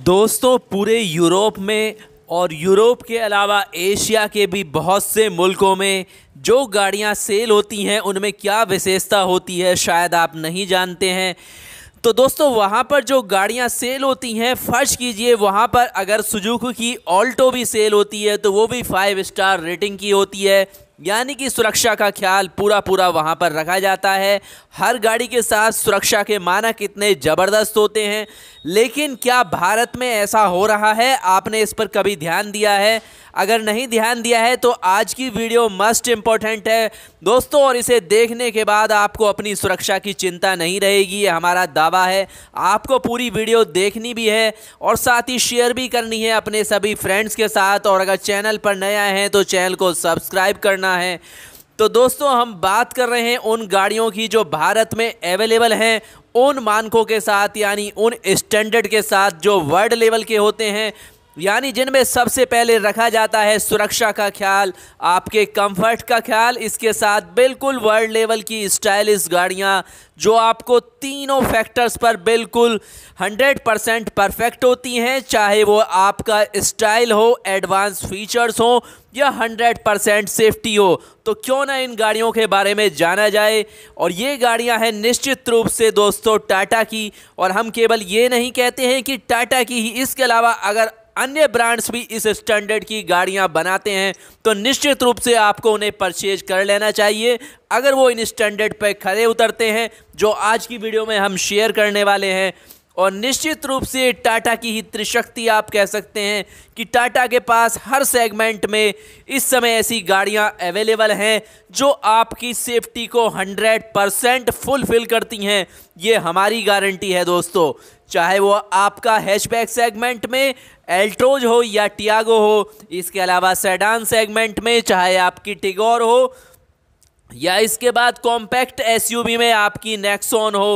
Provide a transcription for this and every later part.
दोस्तों पूरे यूरोप में और यूरोप के अलावा एशिया के भी बहुत से मुल्कों में जो गाड़ियां सेल होती हैं उनमें क्या विशेषता होती है शायद आप नहीं जानते हैं तो दोस्तों वहाँ पर जो गाड़ियाँ सेल होती हैं फर्श कीजिए वहाँ पर अगर सुजुकू की ऑल्टो भी सेल होती है तो वो भी फाइव स्टार रेटिंग की होती है यानी कि सुरक्षा का ख्याल पूरा पूरा वहाँ पर रखा जाता है हर गाड़ी के साथ सुरक्षा के मानक इतने ज़बरदस्त होते हैं लेकिन क्या भारत में ऐसा हो रहा है आपने इस पर कभी ध्यान दिया है अगर नहीं ध्यान दिया है तो आज की वीडियो मस्ट इम्पॉर्टेंट है दोस्तों और इसे देखने के बाद आपको अपनी सुरक्षा की चिंता नहीं रहेगी ये हमारा दावा है आपको पूरी वीडियो देखनी भी है और साथ ही शेयर भी करनी है अपने सभी फ्रेंड्स के साथ और अगर चैनल पर नया है तो चैनल को सब्सक्राइब करना करना है तो दोस्तों हम बात कर रहे हैं उन गाड़ियों की जो भारत में अवेलेबल हैं उन मानकों के साथ यानी उन स्टैंडर्ड के साथ जो वर्ल्ड लेवल के होते हैं यानी जिनमें सबसे पहले रखा जाता है सुरक्षा का ख्याल आपके कंफर्ट का ख्याल इसके साथ बिल्कुल वर्ल्ड लेवल की स्टाइलिश गाड़ियाँ जो आपको तीनों फैक्टर्स पर बिल्कुल 100 परसेंट परफेक्ट होती हैं चाहे वो आपका स्टाइल हो एडवांस फीचर्स हो या 100 परसेंट सेफ्टी हो तो क्यों ना इन गाड़ियों के बारे में जाना जाए और ये गाड़ियां हैं निश्चित रूप से दोस्तों टाटा की और हम केवल ये नहीं कहते हैं कि टाटा की ही इसके अलावा अगर अन्य ब्रांड्स भी इस स्टैंडर्ड की गाड़ियां बनाते हैं तो निश्चित रूप से आपको उन्हें परचेज कर लेना चाहिए अगर वो इन स्टैंडर्ड पर खड़े उतरते हैं जो आज की वीडियो में हम शेयर करने वाले हैं और निश्चित रूप से टाटा की ही त्रिशक्ति आप कह सकते हैं कि टाटा के पास हर सेगमेंट में इस समय ऐसी गाड़ियां अवेलेबल हैं जो आपकी सेफ्टी को 100 परसेंट फुलफिल करती हैं ये हमारी गारंटी है दोस्तों चाहे वो आपका हैचबैक सेगमेंट में एल्ट्रोज हो या टियागो हो इसके अलावा सेडान सेगमेंट में चाहे आपकी टिगोर हो या इसके बाद कॉम्पैक्ट एसयूवी में आपकी नेक्सोन हो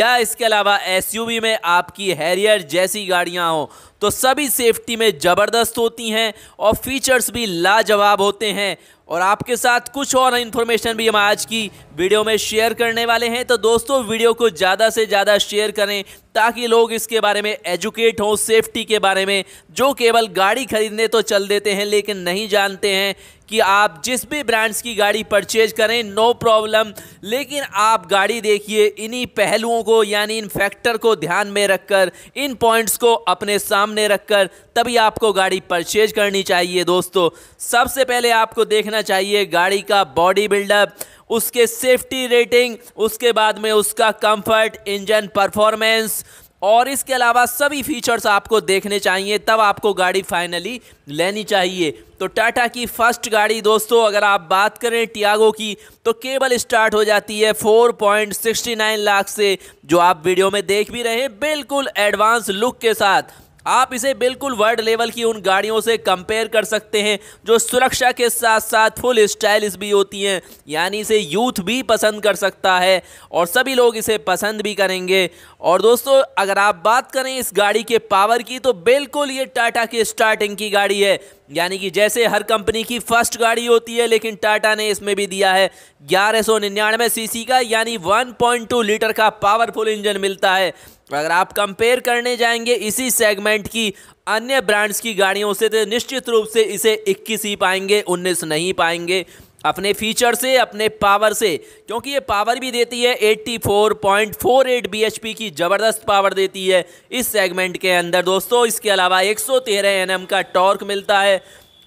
या इसके अलावा एसयूवी में आपकी हैरियर जैसी गाड़ियां हो तो सभी सेफ्टी में ज़बरदस्त होती हैं और फीचर्स भी लाजवाब होते हैं और आपके साथ कुछ और इन्फॉर्मेशन भी हम आज की वीडियो में शेयर करने वाले हैं तो दोस्तों वीडियो को ज़्यादा से ज़्यादा शेयर करें ताकि लोग इसके बारे में एजुकेट हों सेफ्टी के बारे में जो केवल गाड़ी खरीदने तो चल देते हैं लेकिन नहीं जानते हैं कि आप जिस भी ब्रांड्स की गाड़ी परचेज करें नो प्रॉब्लम लेकिन आप गाड़ी देखिए इन्हीं पहलुओं को यानी इन फैक्टर को ध्यान में रखकर इन पॉइंट्स को अपने सामने रखकर तभी आपको गाड़ी परचेज करनी चाहिए दोस्तों सबसे पहले आपको देखना चाहिए गाड़ी का बॉडी बिल्डअप उसके सेफ्टी रेटिंग उसके बाद में उसका कंफर्ट इंजन परफॉर्मेंस और इसके अलावा सभी फीचर्स आपको देखने चाहिए तब आपको गाड़ी फाइनली लेनी चाहिए तो टाटा की फर्स्ट गाड़ी दोस्तों अगर आप बात करें टियागो की तो केबल स्टार्ट हो जाती है 4.69 लाख से जो आप वीडियो में देख भी रहे हैं बिल्कुल एडवांस लुक के साथ आप इसे बिल्कुल वर्ल्ड लेवल की उन गाड़ियों से कंपेयर कर सकते हैं जो सुरक्षा के साथ साथ फुल स्टाइलिश भी होती हैं यानी इसे यूथ भी पसंद कर सकता है और सभी लोग इसे पसंद भी करेंगे और दोस्तों अगर आप बात करें इस गाड़ी के पावर की तो बिल्कुल ये टाटा की स्टार्टिंग की गाड़ी है यानी कि जैसे हर कंपनी की फर्स्ट गाड़ी होती है लेकिन टाटा ने इसमें भी दिया है ग्यारह सौ निन्यानवे का यानी 1.2 लीटर का पावरफुल इंजन मिलता है तो अगर आप कंपेयर करने जाएंगे इसी सेगमेंट की अन्य ब्रांड्स की गाड़ियों से तो निश्चित रूप से इसे 21 ही पाएंगे 19 नहीं पाएंगे अपने फीचर से अपने पावर से क्योंकि ये पावर भी देती है 84.48 bhp की ज़बरदस्त पावर देती है इस सेगमेंट के अंदर दोस्तों इसके अलावा 113 nm का टॉर्क मिलता है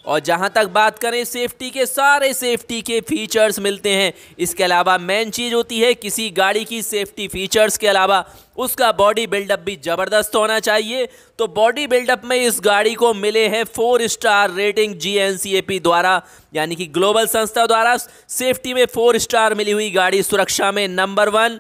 और जहां तक बात करें सेफ्टी के सारे सेफ्टी के फीचर्स मिलते हैं इसके अलावा मेन चीज़ होती है किसी गाड़ी की सेफ्टी फीचर्स के अलावा उसका बॉडी बिल्डअप भी ज़बरदस्त होना चाहिए तो बॉडी बिल्डअप में इस गाड़ी को मिले हैं फोर स्टार रेटिंग जी द्वारा यानी कि ग्लोबल संस्था द्वारा सेफ्टी में फोर स्टार मिली हुई गाड़ी सुरक्षा में नंबर वन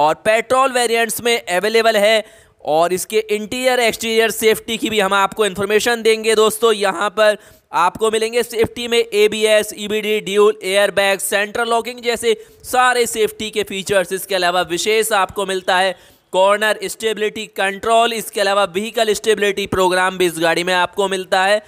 और पेट्रोल वेरियंट्स में अवेलेबल है और इसके इंटीरियर एक्सटीरियर सेफ्टी की भी हम आपको इन्फॉर्मेशन देंगे दोस्तों यहाँ पर आपको मिलेंगे सेफ्टी में ABS, EBD, e dual airbag central locking जैसे सारे सेफ्टी के फीचर्स इसके अलावा विशेष आपको मिलता है कॉर्नर स्टेबिलिटी कंट्रोल इसके अलावा व्हीकल स्टेबिलिटी प्रोग्राम भी इस गाड़ी में आपको मिलता है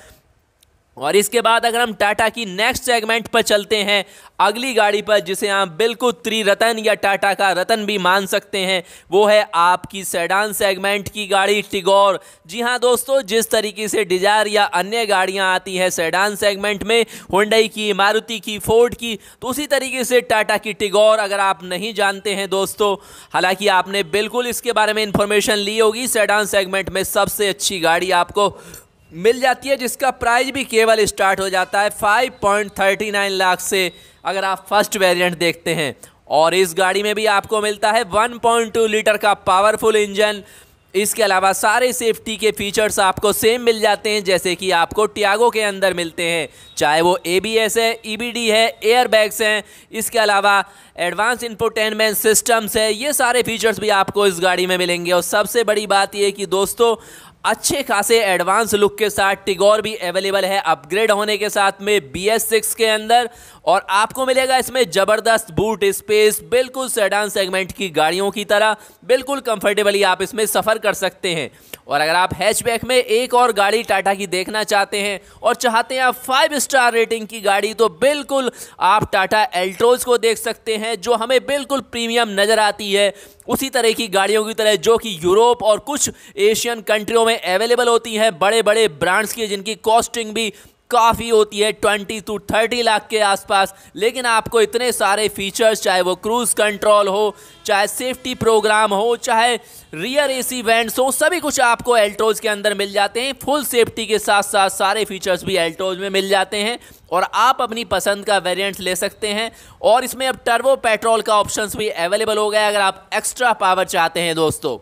और इसके बाद अगर हम टाटा की नेक्स्ट सेगमेंट पर चलते हैं अगली गाड़ी पर जिसे आप बिल्कुल त्रिरतन या टाटा का रतन भी मान सकते हैं वो है आपकी सेडान सेगमेंट की गाड़ी टिगोर जी हाँ दोस्तों जिस तरीके से डिजायर या अन्य गाड़ियाँ आती हैं सेडान सेगमेंट में हुंडई की मारुति की फोर्ड की तो उसी तरीके से टाटा की टिगोर अगर आप नहीं जानते हैं दोस्तों हालाँकि आपने बिल्कुल इसके बारे में इंफॉर्मेशन ली होगी सेडान सेगमेंट में सबसे अच्छी गाड़ी आपको मिल जाती है जिसका प्राइस भी केवल स्टार्ट हो जाता है 5.39 लाख से अगर आप फर्स्ट वेरिएंट देखते हैं और इस गाड़ी में भी आपको मिलता है 1.2 लीटर का पावरफुल इंजन इसके अलावा सारे सेफ्टी के फीचर्स आपको सेम मिल जाते हैं जैसे कि आपको टियागो के अंदर मिलते हैं चाहे वो एस है डी e है एयरबैग्स हैं इसके अलावा एडवांस इंफोटेनमेंट सिस्टम्स है ये सारे फीचर्स भी आपको इस गाड़ी में मिलेंगे और सबसे बड़ी बात ये कि दोस्तों अच्छे खासे एडवांस लुक के साथ टिगोर भी अवेलेबल है अपग्रेड होने के साथ में बी एस सिक्स के अंदर और आपको मिलेगा इसमें ज़बरदस्त बूट स्पेस बिल्कुल सेडान सेगमेंट की गाड़ियों की तरह बिल्कुल कंफर्टेबली आप इसमें सफ़र कर सकते हैं और अगर आप हैचबैक में एक और गाड़ी टाटा की देखना चाहते हैं और चाहते हैं आप फाइव स्टार रेटिंग की गाड़ी तो बिल्कुल आप टाटा एल्ट्रोज को देख सकते हैं जो हमें बिल्कुल प्रीमियम नज़र आती है उसी तरह की गाड़ियों की तरह जो कि यूरोप और कुछ एशियन कंट्रियों में अवेलेबल होती हैं बड़े बड़े ब्रांड्स की जिनकी कॉस्टिंग भी काफ़ी होती है ट्वेंटी टू थर्टी लाख के आसपास लेकिन आपको इतने सारे फीचर्स चाहे वो क्रूज़ कंट्रोल हो चाहे सेफ्टी प्रोग्राम हो चाहे रियर एसी वेंट्स हो सभी कुछ आपको एल्टोज के अंदर मिल जाते हैं फुल सेफ्टी के साथ साथ सारे फीचर्स भी एल्टोज में मिल जाते हैं और आप अपनी पसंद का वेरिएंट ले सकते हैं और इसमें अब टर्बो पेट्रोल का ऑप्शंस भी अवेलेबल हो गया अगर आप एक्स्ट्रा पावर चाहते हैं दोस्तों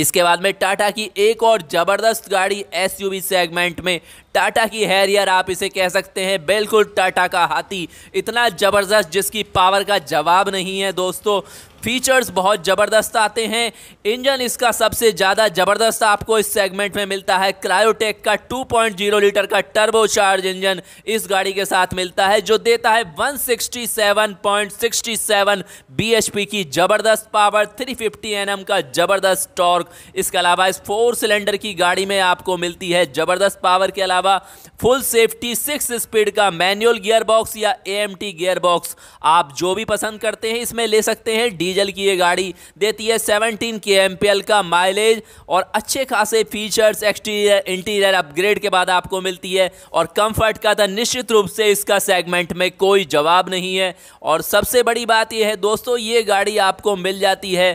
इसके बाद में टाटा की एक और ज़बरदस्त गाड़ी एसयूवी सेगमेंट में टाटा की हैरियर आप इसे कह सकते हैं बिल्कुल टाटा का हाथी इतना ज़बरदस्त जिसकी पावर का जवाब नहीं है दोस्तों फीचर्स बहुत ज़बरदस्त आते हैं इंजन इसका सबसे ज़्यादा ज़बरदस्त आपको इस सेगमेंट में मिलता है क्रायोटेक का 2.0 लीटर का टर्बो चार्ज इंजन इस गाड़ी के साथ मिलता है जो देता है 167.67 bhp की ज़बरदस्त पावर 350 फिफ्टी का ज़बरदस्त टॉर्क इसके अलावा इस फोर सिलेंडर की गाड़ी में आपको मिलती है ज़बरदस्त पावर के अलावा फुल सेफ्टी सिक्स स्पीड का मैनुअल गियर बॉक्स या ए गियर बॉक्स आप जो भी पसंद करते हैं इसमें ले सकते हैं डी डीजल की ये गाड़ी देती है सेवनटीन के एम का माइलेज और अच्छे खासे फीचर्स एक्सटीरियर इंटीरियर अपग्रेड के बाद आपको मिलती है और कंफर्ट का तो निश्चित रूप से इसका सेगमेंट में कोई जवाब नहीं है और सबसे बड़ी बात यह है दोस्तों ये गाड़ी आपको मिल जाती है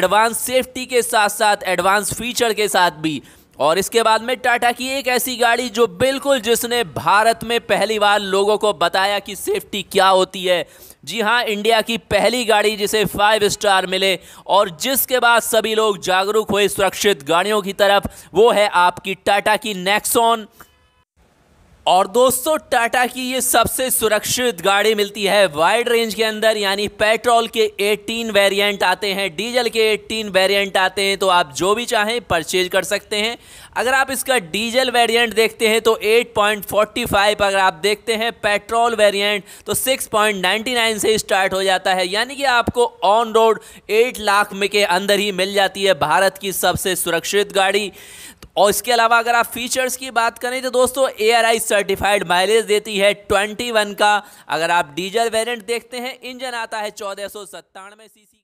एडवांस सेफ्टी के साथ साथ एडवांस फीचर के साथ भी और इसके बाद में टाटा की एक ऐसी गाड़ी जो बिल्कुल जिसने भारत में पहली बार लोगों को बताया कि सेफ्टी क्या होती है जी हाँ इंडिया की पहली गाड़ी जिसे फाइव स्टार मिले और जिसके बाद सभी लोग जागरूक हुए सुरक्षित गाड़ियों की तरफ वो है आपकी टाटा की नेक्सॉन और दोस्तों टाटा की ये सबसे सुरक्षित गाड़ी मिलती है वाइड रेंज के अंदर यानी पेट्रोल के 18 वेरिएंट आते हैं डीजल के 18 वेरिएंट आते हैं तो आप जो भी चाहें परचेज कर सकते हैं अगर आप इसका डीजल वेरिएंट देखते हैं तो 8.45 अगर आप देखते हैं पेट्रोल वेरिएंट तो 6.99 से स्टार्ट हो जाता है यानी कि आपको ऑन रोड एट लाख में के अंदर ही मिल जाती है भारत की सबसे सुरक्षित गाड़ी और इसके अलावा अगर आप फीचर्स की बात करें तो दोस्तों ए सर्टिफाइड माइलेज देती है 21 का अगर आप डीजल वेरिएंट देखते हैं इंजन आता है चौदह सौ सीसी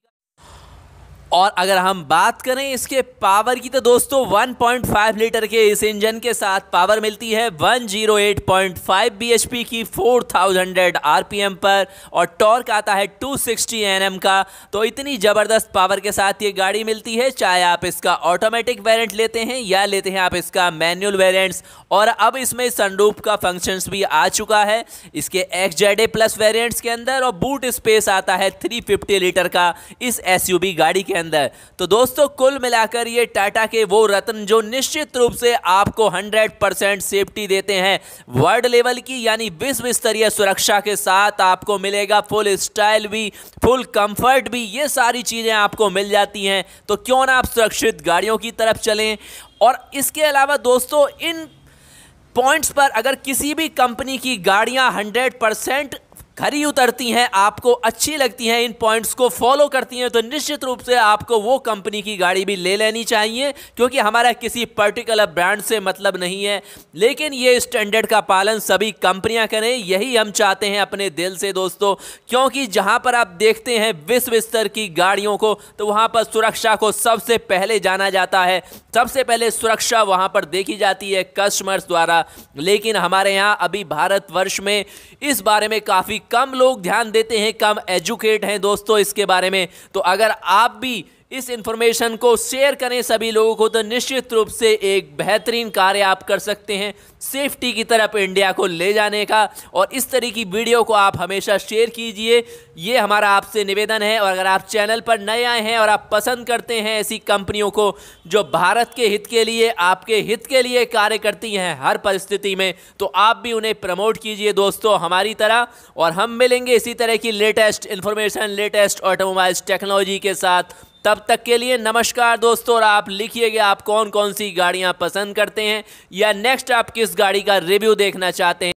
और अगर हम बात करें इसके पावर की तो दोस्तों 1.5 लीटर के इस इंजन के साथ पावर मिलती है 108.5 bhp की 4000 rpm पर और टॉर्क आता है 260 nm का तो इतनी ज़बरदस्त पावर के साथ ये गाड़ी मिलती है चाहे आप इसका ऑटोमेटिक वेरिएंट लेते हैं या लेते हैं आप इसका मैनुअल वेरिएंट्स और अब इसमें सनरूप का फंक्शंस भी आ चुका है इसके X Z A plus variants के अंदर और बूट स्पेस आता है थ्री लीटर का इस एस गाड़ी के अंदर तो दोस्तों कुल मिलाकर ये टाटा के वो रत्न जो निश्चित रूप से आपको 100% सेफ्टी देते हैं वर्ल्ड लेवल की यानी विश्व स्तरीय सुरक्षा के साथ आपको मिलेगा फुल स्टाइल भी फुल कंफर्ट भी ये सारी चीज़ें आपको मिल जाती हैं तो क्यों ना आप सुरक्षित गाड़ियों की तरफ चलें और इसके अलावा दोस्तों इन पॉइंट्स पर अगर किसी भी कंपनी की गाड़ियां 100 परसेंट खरी उतरती हैं आपको अच्छी लगती हैं इन पॉइंट्स को फॉलो करती हैं तो निश्चित रूप से आपको वो कंपनी की गाड़ी भी ले लेनी चाहिए क्योंकि हमारा किसी पर्टिकुलर ब्रांड से मतलब नहीं है लेकिन ये स्टैंडर्ड का पालन सभी कंपनियां करें यही हम चाहते हैं अपने दिल से दोस्तों क्योंकि जहां पर आप देखते हैं विश्व स्तर की गाड़ियों को तो वहां पर सुरक्षा को सबसे पहले जाना जाता है सबसे पहले सुरक्षा वहां पर देखी जाती है कस्टमर्स द्वारा लेकिन हमारे यहाँ अभी भारतवर्ष में इस बारे में काफ़ी कम लोग ध्यान देते हैं कम एजुकेट हैं दोस्तों इसके बारे में तो अगर आप भी इस इंफॉर्मेशन को शेयर करें सभी लोगों को तो निश्चित रूप से एक बेहतरीन कार्य आप कर सकते हैं सेफ्टी की तरफ इंडिया को ले जाने का और इस तरह की वीडियो को आप हमेशा शेयर कीजिए ये हमारा आपसे निवेदन है और अगर आप चैनल पर नए आए हैं और आप पसंद करते हैं ऐसी कंपनियों को जो भारत के हित के लिए आपके हित के लिए कार्य करती हैं हर परिस्थिति में तो आप भी उन्हें प्रमोट कीजिए दोस्तों हमारी तरह और हम मिलेंगे इसी तरह की latest information latest automobiles technology के साथ तब तक के लिए नमस्कार दोस्तों और आप लिखिएगा आप कौन कौन सी गाड़ियां पसंद करते हैं या नेक्स्ट आप किस गाड़ी का रिव्यू देखना चाहते हैं